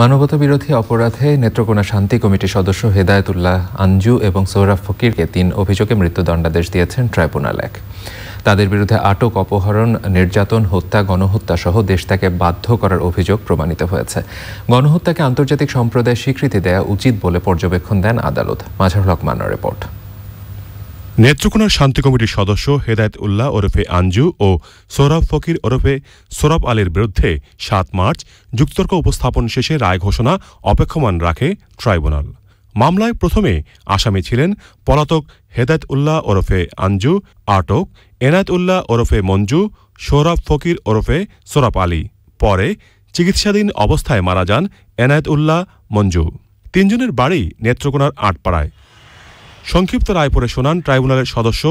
মানবতা বিরোধী অপরাধে নেত্রকোনা শান্তি কমিটির সদস্য হেদায়তুল্লাহ আঞ্জু এবং সৌরভ ফকিরকে তিন অভিযোগে মৃত্যুদণ্ডাদেশ দিয়েছেন ট্রাইব্যুনাল এক তাদের বিরুদ্ধে আটক অপহরণ নির্যাতন হত্যা গণহত্যা সহ দেশটাকে বাধ্য করার অভিযোগ প্রমাণিত হয়েছে গণহত্যাকে আন্তর্জাতিক সম্প্রদায় স্বীকৃতি দেয়া উচিত বলে পর্যবেক্ষণ দেন আদালত মাঝার হক রিপোর্ট নেত্রকোনা শান্তি কমিটির সদস্য হেদায়ত উল্লাহ ওরফে আঞ্জু ও সৌরভ ফকির ওরফে সৌরভ আলীর বিরুদ্ধে সাত মার্চ যুক্তর্ক উপস্থাপন শেষে রায় ঘোষণা অপেক্ষমান রাখে ট্রাইব্যুনাল মামলায় প্রথমে আসামি ছিলেন পলাতক হেদায়ত উল্লাহ ওরফে আঞ্জু আটক এনায়ত উল্লাহ ওরফে মঞ্জু সৌরভ ফকির ওরফে সৌরভ আলী পরে চিকিৎসাধীন অবস্থায় মারা যান এনায়েত উল্লাহ মঞ্জু তিনজনের বাড়ি নেত্রকোনার আটপাড়ায় সংক্ষিপ্ত রায় পড়ে শোনান ট্রাইব্যুনালের সদস্য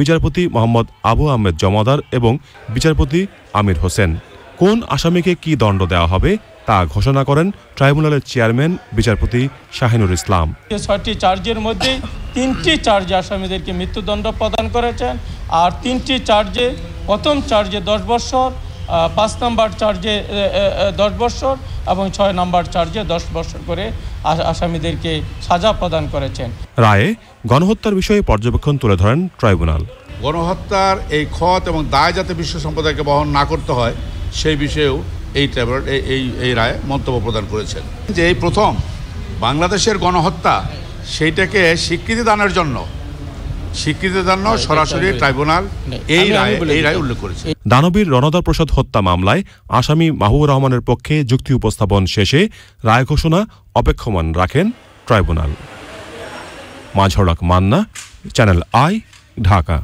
বিচারপতি মোহাম্মদ আবু আহমেদ জমাদার এবং বিচারপতি আমির হোসেন কোন আসামিকে কি দণ্ড দেওয়া হবে তা ঘোষণা করেন ট্রাইব্যুনালের চেয়ারম্যান বিচারপতি শাহিনুর ইসলাম ছয়টি চার্জের মধ্যে তিনটি চার্জে আসামিদেরকে মৃত্যুদণ্ড প্রদান করেছেন আর তিনটি চার্জে প্রথম চার্জে দশ বছর পাঁচ নাম্বার চার্জে দশ বছর এবং ছয় নাম্বার চার্জে দশ বছর করে আসামিদেরকে সাজা প্রদান করেছেন রায়ে গণহত্যার বিষয়ে পর্যবেক্ষণ তুলে ধরেন ট্রাইব্যুনাল গণহত্যার এই ক্ষত এবং দায় যাতে বিশ্ব সম্প্রদায়কে বহন না করতে হয় সেই বিষয়েও এই ট্রাইব্যুনাল এই এই রায় মন্তব্য প্রদান করেছেন যে এই প্রথম বাংলাদেশের গণহত্যা সেইটাকে স্বীকৃতি দানের জন্য হ্যাঁ, হ্যাঁ, দানবীর রণদা প্রসাদ হত্যা মামলায় আসামি মাহবুব রহমানের পক্ষে যুক্তি উপস্থাপন শেষে রায় ঘোষণা অপেক্ষমান রাখেন ট্রাইব্যুনাল মাঝরক মান্না চ্যানেল আই ঢাকা